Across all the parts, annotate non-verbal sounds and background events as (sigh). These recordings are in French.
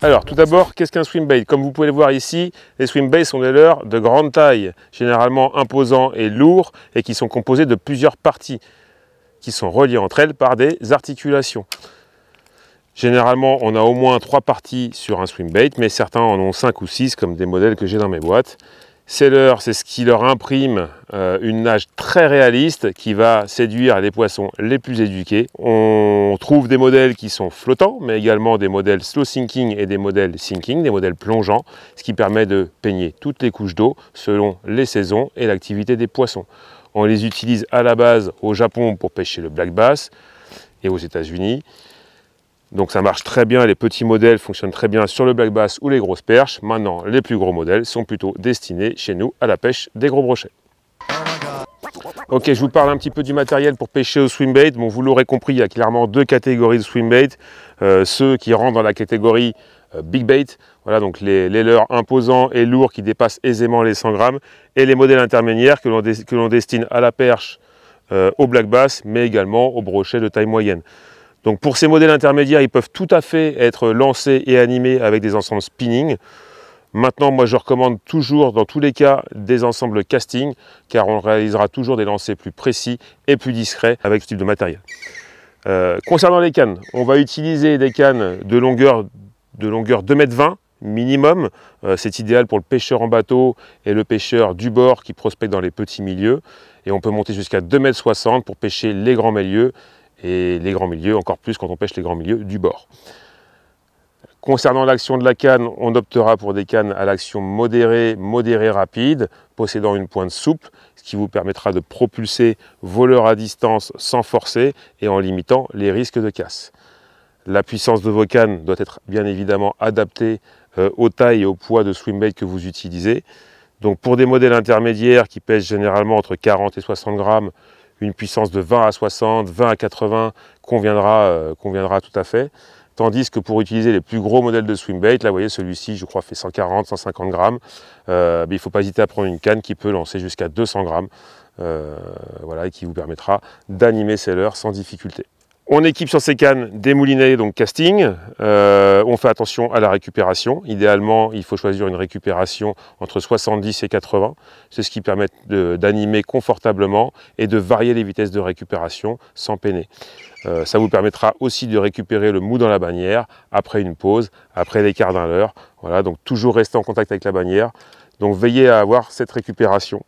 Alors, tout d'abord, qu'est-ce qu'un swimbait Comme vous pouvez le voir ici, les swimbaits sont des leurres de grande taille, généralement imposants et lourds, et qui sont composés de plusieurs parties, qui sont reliées entre elles par des articulations. Généralement, on a au moins trois parties sur un swimbait, mais certains en ont cinq ou six, comme des modèles que j'ai dans mes boîtes. C'est c'est ce qui leur imprime euh, une nage très réaliste qui va séduire les poissons les plus éduqués. On trouve des modèles qui sont flottants, mais également des modèles slow sinking et des modèles sinking, des modèles plongeants, ce qui permet de peigner toutes les couches d'eau selon les saisons et l'activité des poissons. On les utilise à la base au Japon pour pêcher le black bass et aux États-Unis. Donc ça marche très bien, les petits modèles fonctionnent très bien sur le black bass ou les grosses perches. Maintenant, les plus gros modèles sont plutôt destinés chez nous à la pêche des gros brochets. Ok, je vous parle un petit peu du matériel pour pêcher au swimbait. Bon, vous l'aurez compris, il y a clairement deux catégories de swimbait. Euh, ceux qui rentrent dans la catégorie euh, big bait, voilà donc les, les leurres imposants et lourds qui dépassent aisément les 100 grammes, et les modèles intermédiaires que l'on destine à la perche, euh, au black bass, mais également aux brochets de taille moyenne. Donc pour ces modèles intermédiaires, ils peuvent tout à fait être lancés et animés avec des ensembles spinning. Maintenant, moi je recommande toujours, dans tous les cas, des ensembles casting, car on réalisera toujours des lancers plus précis et plus discrets avec ce type de matériel. Euh, concernant les cannes, on va utiliser des cannes de longueur, de longueur 2,20 m minimum. Euh, c'est idéal pour le pêcheur en bateau et le pêcheur du bord qui prospecte dans les petits milieux. Et on peut monter jusqu'à 2,60 m pour pêcher les grands milieux et les grands milieux, encore plus quand on pêche les grands milieux du bord. Concernant l'action de la canne, on optera pour des cannes à l'action modérée, modérée rapide, possédant une pointe souple, ce qui vous permettra de propulser voleurs à distance sans forcer et en limitant les risques de casse. La puissance de vos cannes doit être bien évidemment adaptée euh, aux tailles et au poids de swimbait que vous utilisez. Donc pour des modèles intermédiaires qui pèsent généralement entre 40 et 60 grammes, une puissance de 20 à 60, 20 à 80 conviendra, euh, conviendra tout à fait. Tandis que pour utiliser les plus gros modèles de swimbait, là vous voyez celui-ci je crois fait 140, 150 grammes, euh, il ne faut pas hésiter à prendre une canne qui peut lancer jusqu'à 200 grammes, euh, voilà, et qui vous permettra d'animer ses leurres sans difficulté. On équipe sur ces cannes des moulinets, donc casting. Euh, on fait attention à la récupération. Idéalement, il faut choisir une récupération entre 70 et 80. C'est ce qui permet d'animer confortablement et de varier les vitesses de récupération sans peiner. Euh, ça vous permettra aussi de récupérer le mou dans la bannière après une pause, après l'écart d'un l'heure. Voilà, donc toujours rester en contact avec la bannière. Donc veillez à avoir cette récupération.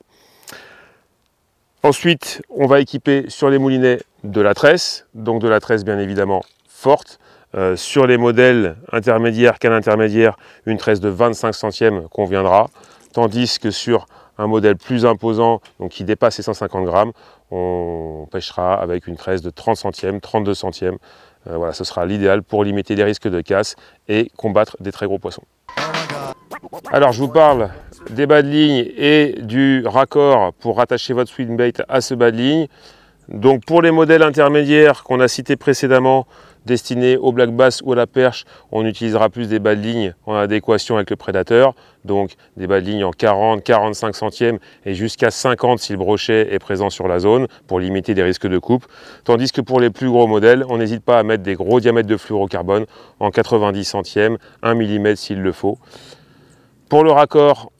Ensuite, on va équiper sur les moulinets de la tresse, donc de la tresse bien évidemment forte. Euh, sur les modèles intermédiaires, canne intermédiaire, une tresse de 25 centièmes conviendra, tandis que sur un modèle plus imposant, donc qui dépasse les 150 grammes, on pêchera avec une tresse de 30 centièmes, 32 centièmes. Euh, voilà, ce sera l'idéal pour limiter les risques de casse et combattre des très gros poissons. Alors je vous parle des bas de ligne et du raccord pour rattacher votre swing à ce bas de ligne. Donc pour les modèles intermédiaires qu'on a cités précédemment, destinés au black bass ou à la perche, on utilisera plus des bas de ligne en adéquation avec le prédateur, donc des bas de ligne en 40, 45 centièmes et jusqu'à 50 si le brochet est présent sur la zone pour limiter des risques de coupe. Tandis que pour les plus gros modèles, on n'hésite pas à mettre des gros diamètres de fluorocarbone en 90 centièmes, 1 mm s'il le faut. Pour le raccord,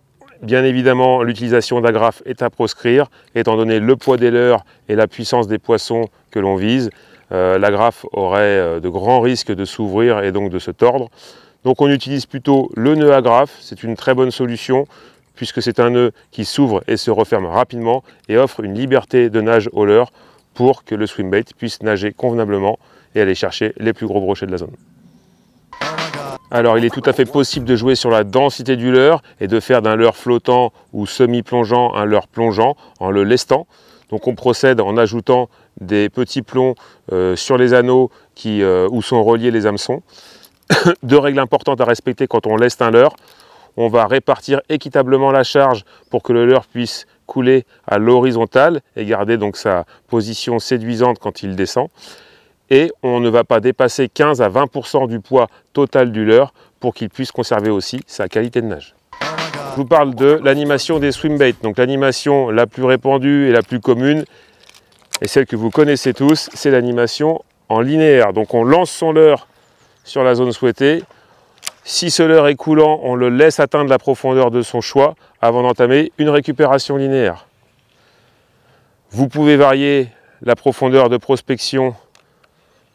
Bien évidemment, l'utilisation d'agrafes est à proscrire, étant donné le poids des leurres et la puissance des poissons que l'on vise. Euh, l'agrafe aurait euh, de grands risques de s'ouvrir et donc de se tordre. Donc on utilise plutôt le nœud agrafe, c'est une très bonne solution puisque c'est un nœud qui s'ouvre et se referme rapidement et offre une liberté de nage au leurre pour que le swimbait puisse nager convenablement et aller chercher les plus gros brochets de la zone. Alors il est tout à fait possible de jouer sur la densité du leurre et de faire d'un leurre flottant ou semi-plongeant un leurre plongeant en le lestant. Donc on procède en ajoutant des petits plombs euh, sur les anneaux qui, euh, où sont reliés les hameçons. (coughs) Deux règles importantes à respecter quand on leste un leurre. On va répartir équitablement la charge pour que le leurre puisse couler à l'horizontale et garder donc sa position séduisante quand il descend et on ne va pas dépasser 15 à 20% du poids total du leurre pour qu'il puisse conserver aussi sa qualité de nage. Je vous parle de l'animation des swimbaits, donc l'animation la plus répandue et la plus commune, et celle que vous connaissez tous, c'est l'animation en linéaire. Donc on lance son leurre sur la zone souhaitée, si ce leurre est coulant, on le laisse atteindre la profondeur de son choix avant d'entamer une récupération linéaire. Vous pouvez varier la profondeur de prospection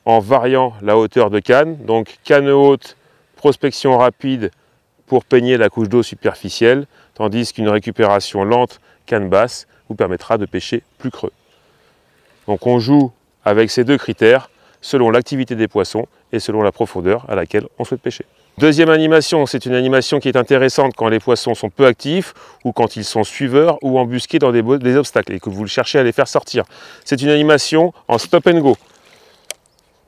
en variant la hauteur de canne. Donc canne haute, prospection rapide pour peigner la couche d'eau superficielle, tandis qu'une récupération lente, canne basse, vous permettra de pêcher plus creux. Donc on joue avec ces deux critères selon l'activité des poissons et selon la profondeur à laquelle on souhaite pêcher. Deuxième animation, c'est une animation qui est intéressante quand les poissons sont peu actifs ou quand ils sont suiveurs ou embusqués dans des, des obstacles et que vous cherchez à les faire sortir. C'est une animation en stop and go.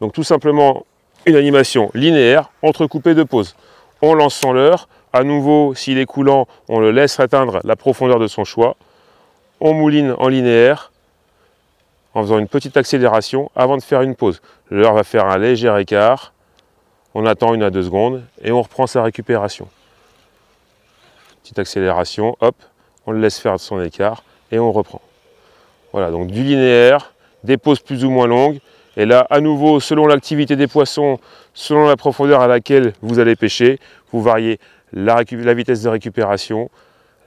Donc tout simplement une animation linéaire entrecoupée de pauses. On lance son leurre, à nouveau s'il est coulant, on le laisse atteindre la profondeur de son choix. On mouline en linéaire en faisant une petite accélération avant de faire une pause. Le leurre va faire un léger écart, on attend une à deux secondes et on reprend sa récupération. Petite accélération, hop, on le laisse faire son écart et on reprend. Voilà, donc du linéaire, des pauses plus ou moins longues, et là, à nouveau, selon l'activité des poissons, selon la profondeur à laquelle vous allez pêcher, vous variez la, vitesse de récupération,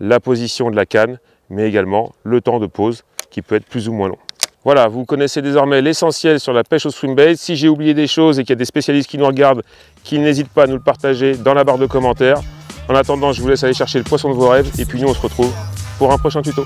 la position de la canne, mais également le temps de pause qui peut être plus ou moins long. Voilà, vous connaissez désormais l'essentiel sur la pêche au swimbait. Si j'ai oublié des choses et qu'il y a des spécialistes qui nous regardent, qu'ils n'hésitent pas à nous le partager dans la barre de commentaires. En attendant, je vous laisse aller chercher le poisson de vos rêves et puis nous, on se retrouve pour un prochain tuto.